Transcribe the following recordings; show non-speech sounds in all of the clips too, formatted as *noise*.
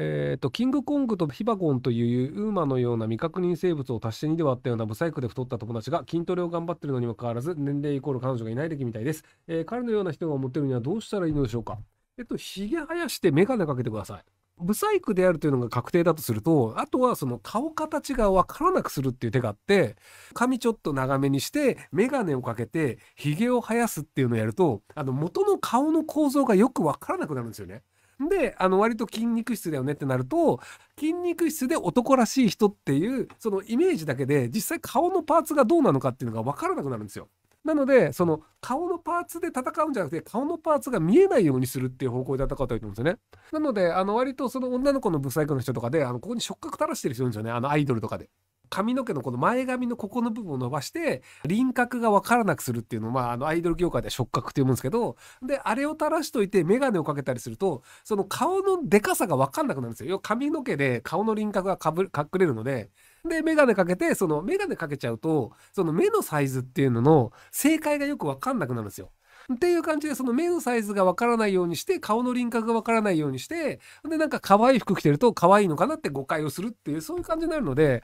えーと、キングコングとヒバゴンというウーマのような未確認生物を足して2で割ったようなブサイクで太った友達が筋トレを頑張ってるのにもかかわらず年齢イコール彼女がいない時みたいです、えー、彼のような人が思ってるにはどうしたらいいのでしょうかえっとひげ生やして眼鏡かけてくださいブサイクであるというのが確定だとするとあとはその顔形が分からなくするっていう手があって髪ちょっと長めにして眼鏡をかけてひげを生やすっていうのをやるとあの元の顔の構造がよく分からなくなるんですよねであの割と筋肉質だよねってなると筋肉質で男らしい人っていうそのイメージだけで実際顔のパーツがどうなのかっていうのが分からなくなるんですよ。なのでその顔のパーツで戦うんじゃなくて顔のパーツが見えないようにするっていう方向で戦ったらいいと思うんですよね。なのであの割とその女の子のブサイクの人とかであのここに触覚垂らしてる人いるんですよねあのアイドルとかで。髪の毛のこの前髪のここの部分を伸ばして輪郭が分からなくするっていうのを、まあ、あのアイドル業界では触覚って読むんですけどであれを垂らしといて眼鏡をかけたりするとその顔のでかさが分かんなくなるんですよ。髪の毛で顔の輪郭がかぶ隠れるのでで眼鏡かけてその眼鏡かけちゃうとその目のサイズっていうのの正解がよく分かんなくなるんですよ。っていう感じでその目のサイズがわからないようにして顔の輪郭がわからないようにしてでなんか可愛い服着てると可愛いのかなって誤解をするっていうそういう感じになるので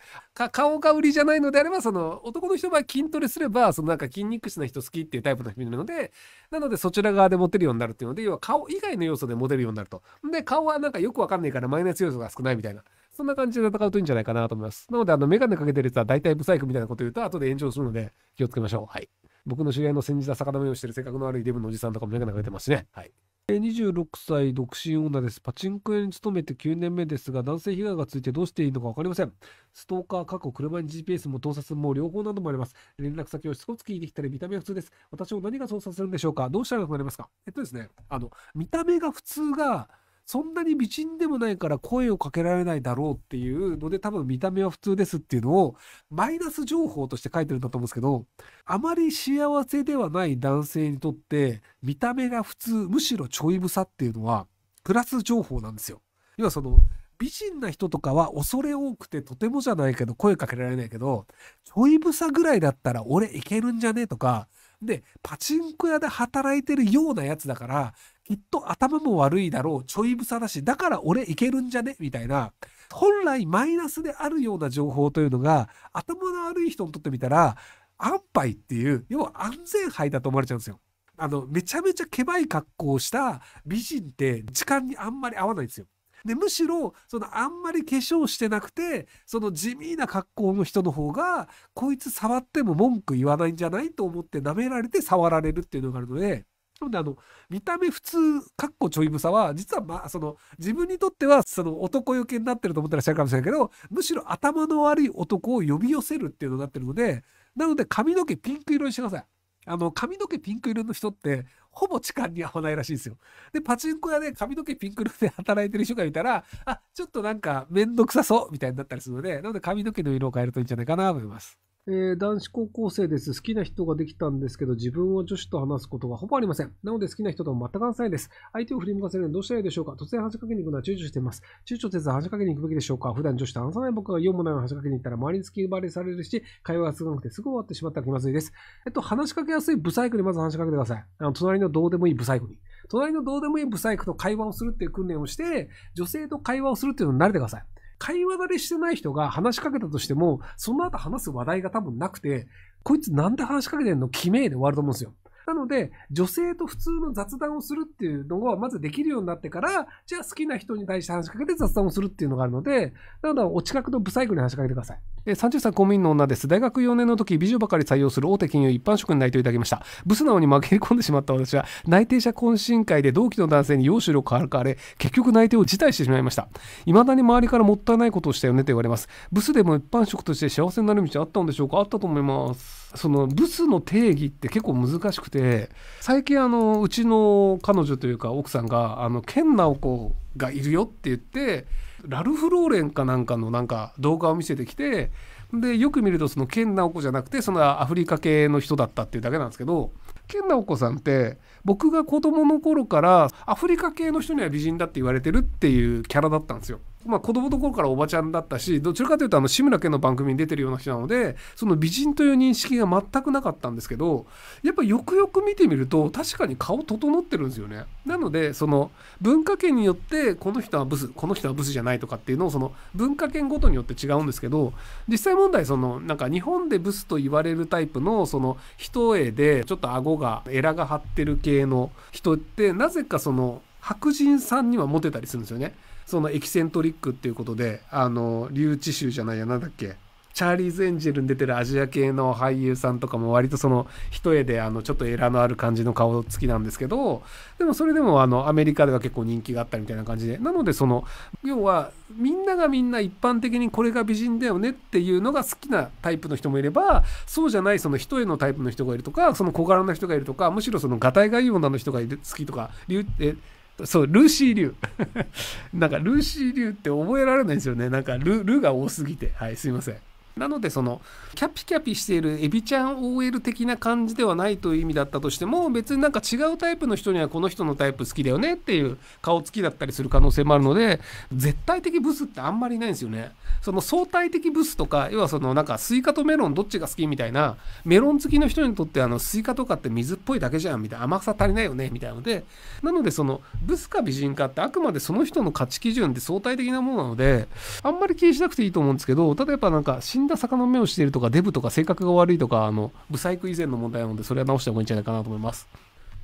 顔が売りじゃないのであればその男の人は筋トレすればそのなんか筋肉質な人好きっていうタイプの人いるのでなのでそちら側でモテるようになるっていうので要は顔以外の要素でモテるようになるとで顔はなんかよくわかんないからマイナス要素が少ないみたいな。そんな感じで戦うといいんじゃないかなと思います。なので、あの、メガネかけてるやつは大体ブサイクみたいなこと言うと、後で炎上するので、気をつけましょう。はい。僕の知り合いの先日は魚目をしてる性格の悪いデブのおじさんとかも眼鏡かれてますしね。はい。26歳独身女です。パチンコ屋に勤めて9年目ですが、男性被害がついてどうしていいのか分かりません。ストーカー、過去、車に GPS も盗撮も両方などもあります。連絡先をしつこく聞いてきたり、見た目は普通です。私を何が操作するんでしょうかどうしたらよくなりますかえっとですね、あの、見た目が普通が、そんなに美人でもないから声をかけられないだろうっていうので、多分見た目は普通ですっていうのを、マイナス情報として書いてるんだと思うんですけど、あまり幸せではない男性にとって、見た目が普通、むしろちょいぶさっていうのは、プラス情報なんですよ。要はその、美人な人とかは恐れ多くてとてもじゃないけど声かけられないけど、ちょいぶさぐらいだったら俺いけるんじゃねとか、で、パチンコ屋で働いてるようなやつだから、きっと頭も悪いだろう、ちょいぶさだし、だから俺いけるんじゃねみたいな、本来マイナスであるような情報というのが、頭の悪い人にとってみたら、安牌っていう、要は安全牌だと思われちゃうんですよ。あの、めちゃめちゃけばい格好をした美人って時間にあんまり合わないんですよ。で、むしろ、そのあんまり化粧してなくて、その地味な格好の人の方が、こいつ触っても文句言わないんじゃないと思って舐められて触られるっていうのがあるので、なのであの見た目普通かっこちょいむさは実はまあその自分にとってはその男よけになってると思ってらっしゃるかもしれないけどむしろ頭の悪い男を呼び寄せるっていうのになってるのでなので髪の毛ピンク色にしてください。あの髪の毛ピンク色の人ってほぼ痴漢に合わないらしいんですよ。でパチンコ屋で髪の毛ピンク色で働いてる人がいたらあちょっとなんか面倒くさそうみたいになったりするのでなので髪の毛の色を変えるといいんじゃないかなと思います。えー、男子高校生です。好きな人ができたんですけど、自分を女子と話すことがほぼありません。なので好きな人とも全く関せないです。相手を振り向かせるのはどうしたらいいでしょうか突然話しかけに行くのは躊躇しています。躊躇せず話しかけに行くべきでしょうか普段女子と話さない僕が読むなよ話しかけに行ったら周りに突きバレされるし、会話が続かなくてすぐ終わってしまったら気まずいです。えっと、話しかけやすいブサイクにまず話しかけてください。あの、隣のどうでもいいブサイクに。隣のどうでもいいブサイクと会話をするっていう訓練をして、女性と会話をするっていうのに慣れてください。会話慣れしてない人が話しかけたとしても、その後話す話題が多分なくて、こいつなんで話しかけてんの決めで終わると思うんですよ。なので、女性と普通の雑談をするっていうのが、まずできるようになってから、じゃあ好きな人に対して話しかけて雑談をするっていうのがあるので、なので、お近くのブサイクに話しかけてください。え30歳公務員の女です。大学4年の時、美女ばかり採用する大手金融一般職に内定いただきました。ブスなのに負け込んでしまった私は、内定者懇親会で同期の男性に容力を払わるかあれ、結局内定を辞退してしまいました。未だに周りからもったいないことをしたよねと言われます。ブスでも一般職として幸せになる道あったんでしょうかあったと思います。そのブスの定義って結構難しくて最近あのうちの彼女というか奥さんがあの健直子がいるよって言ってラルフ・ローレンかなんかのなんか動画を見せてきてでよく見るとその健直子じゃなくてそのアフリカ系の人だったっていうだけなんですけど健直子さんって僕が子供の頃からアフリカ系の人には美人だって言われてるっていうキャラだったんですよ。まあ、子供の頃からおばちゃんだったしどちらかというとあの志村けんの番組に出てるような人なのでその美人という認識が全くなかったんですけどやっぱよくよく見てみると確かに顔整ってるんですよね。なのでその文化圏によってこの人はブスこの人はブスじゃないとかっていうのをその文化圏ごとによって違うんですけど実際問題そのなんか日本でブスと言われるタイプのその一重でちょっと顎がエラが張ってる系の人ってなぜかその白人さんにはモテたりするんですよね。そのエキセントリックっていうことで、あの、留置州じゃないや、なんだっけ。チャーリーズ・エンジェルに出てるアジア系の俳優さんとかも割とその一重であのちょっとエラのある感じの顔つきなんですけどでもそれでもあのアメリカでは結構人気があったみたいな感じでなのでその要はみんながみんな一般的にこれが美人だよねっていうのが好きなタイプの人もいればそうじゃないその一重のタイプの人がいるとかその小柄な人がいるとかむしろそのガタイがいい女の人が好きとかえそうルーシー・リ *laughs* ュなんかルーシー・リュって覚えられないんですよねなんかルルが多すぎてはいすいませんなのでそのキャピキャピしているエビちゃん OL 的な感じではないという意味だったとしても別になんか違うタイプの人にはこの人のタイプ好きだよねっていう顔つきだったりする可能性もあるので絶対的ブスってあんまりないんですよね。その相対的ブスとか要はそのなんかスイカとメロンどっちが好きみたいなメロン好きの人にとってあのスイカとかって水っぽいだけじゃんみたいな甘さ足りないよねみたいなのでなのでそのブスか美人かってあくまでその人の価値基準って相対的なものなのであんまり気にしなくていいと思うんですけど例えばなんか信んな坂の目をしているとか、デブとか性格が悪いとか、あの、ブサイク以前の問題なので、それは直した方がいいんじゃないかなと思います。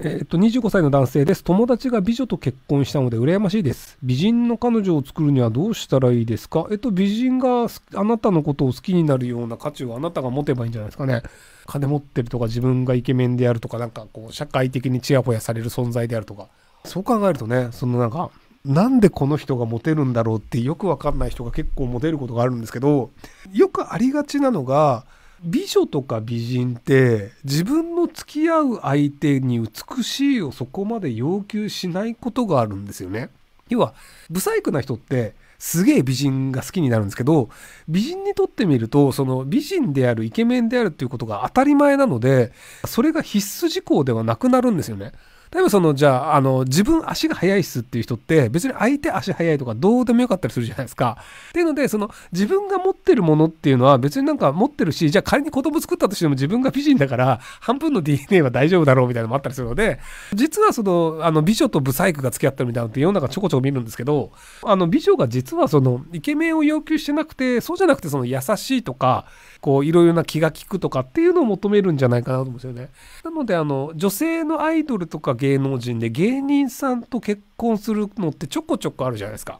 えっと、25歳の男性です。友達が美女と結婚したので羨ましいです。美人の彼女を作るにはどうしたらいいですかえっと、美人があなたのことを好きになるような価値をあなたが持てばいいんじゃないですかね。金持ってるとか自分がイケメンであるとか、なんかこう、社会的にチヤホヤされる存在であるとか。そう考えるとね、そのなんか、なんでこの人がモテるんだろうってよくわかんない人が結構モテることがあるんですけど、よくありがちなのが、美女とか美人って自分の付き合う相手に美しいをそこまで要求しないことがあるんですよね。要は、不細工な人ってすげえ美人が好きになるんですけど、美人にとってみると、その美人であるイケメンであるっていうことが当たり前なので、それが必須事項ではなくなるんですよね。例えばその、じゃあ、あの、自分足が速いっすっていう人って、別に相手足速いとかどうでもよかったりするじゃないですか。っていうので、その、自分が持ってるものっていうのは別になんか持ってるし、じゃあ仮に子供作ったとしても自分が美人だから、半分の DNA は大丈夫だろうみたいなのもあったりするので、実はその、あの、美女とブサイクが付き合ってるみたいなのって世の中ちょこちょこ見るんですけど、あの、美女が実はその、イケメンを要求してなくて、そうじゃなくてその優しいとか、こう、いろいろな気が利くとかっていうのを求めるんじゃないかなと思うんですよね。なので、あの、女性のアイドルとか芸能人で芸人さんと結婚するのってちょこちょこあるじゃないですか。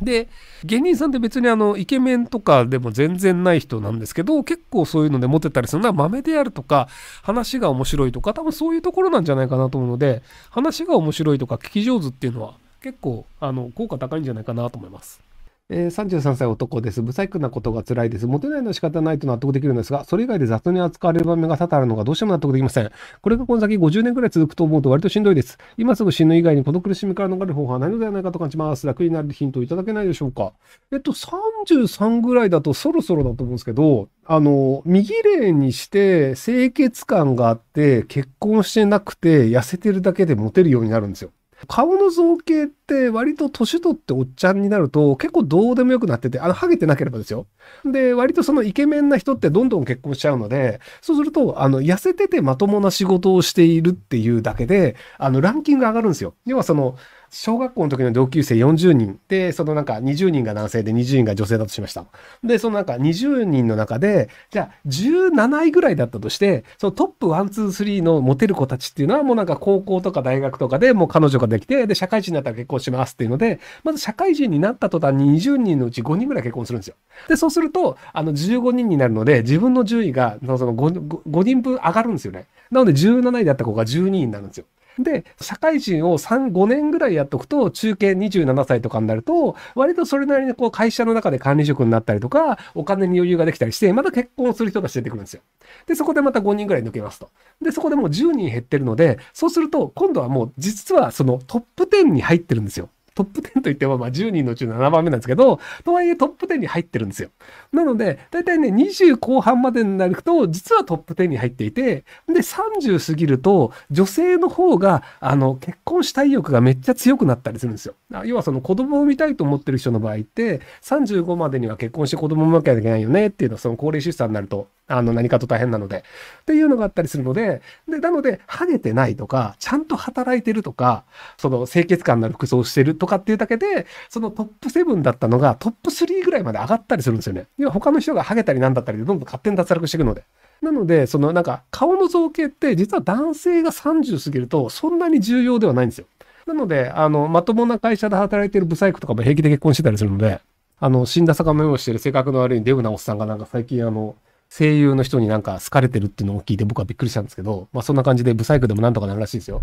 で芸人さんって別にあのイケメンとかでも全然ない人なんですけど結構そういうのでモテたりするのは豆であるとか話が面白いとか多分そういうところなんじゃないかなと思うので話が面白いとか聞き上手っていうのは結構あの効果高いんじゃないかなと思います。えー、33歳男です。不細工なことが辛いです。モテないのは仕方ないと納得できるんですが、それ以外で雑に扱われる場面が多々あるのがどうしても納得できません。これがこの先50年くらい続くと思うと割としんどいです。今すぐ死ぬ以外にこの苦しみから逃れる方法はないのではないかと感じます。楽になるヒントをいただけないでしょうか。えっと、33ぐらいだとそろそろだと思うんですけど、あの、右霊にして清潔感があって、結婚してなくて痩せてるだけでモテるようになるんですよ。顔の造形って割と年取っておっちゃんになると結構どうでもよくなってて、あの、ハゲてなければですよ。で、割とそのイケメンな人ってどんどん結婚しちゃうので、そうすると、あの、痩せててまともな仕事をしているっていうだけで、あの、ランキング上がるんですよ。要はその、小学校の時の同級生40人で、そのなんか20人が男性で20人が女性だとしました。で、そのなんか20人の中で、じゃあ17位ぐらいだったとして、そのトップ1、2、3のモテる子たちっていうのはもうなんか高校とか大学とかでもう彼女ができて、で、社会人になったら結婚しますっていうので、まず社会人になった途端に20人のうち5人ぐらい結婚するんですよ。で、そうすると、あの15人になるので、自分の順位がその 5, 5人分上がるんですよね。なので17位だった子が12位になるんですよ。で、社会人を3、5年ぐらいやっとくと、中堅27歳とかになると、割とそれなりにこう会社の中で管理職になったりとか、お金に余裕ができたりして、また結婚する人たち出てくるんですよ。で、そこでまた5人ぐらい抜けますと。で、そこでもう10人減ってるので、そうすると、今度はもう実はそのトップ10に入ってるんですよ。トップ10といってもまあ10人のうち7番目なんですけど、とはいえトップ10に入ってるんですよ。なので、だいたいね、20後半までになると、実はトップ10に入っていて、で、30過ぎると、女性の方が、あの、結婚したい欲がめっちゃ強くなったりするんですよ。要はその子供を産みたいと思ってる人の場合って、35までには結婚して子供を産まなきゃいけないよねっていうのは、その高齢出産になるとあの、何かと大変なので。っていうのがあったりするので、で、なので、ハゲてないとか、ちゃんと働いてるとか、その清潔感のある服装をしてるとかっていうだけで、そのトップ7だったのがトップ3ぐらいまで上がったりするんですよね。要は他の人がハゲたりなんだったりで、どんどん勝手に脱落していくので。なので、そのなんか、顔の造形って実は男性が30過ぎると、そんなに重要ではないんですよ。なので、あの、まともな会社で働いてるブサイクとかも平気で結婚してたりするので、あの、死んだ魚目をしてる性格の悪いデブなおっさんがなんか最近あの、声優の人になんか好かれてるっていうのを聞いて僕はびっくりしたんですけど、まあそんな感じでブサイクでもなんとかなるらしいですよ。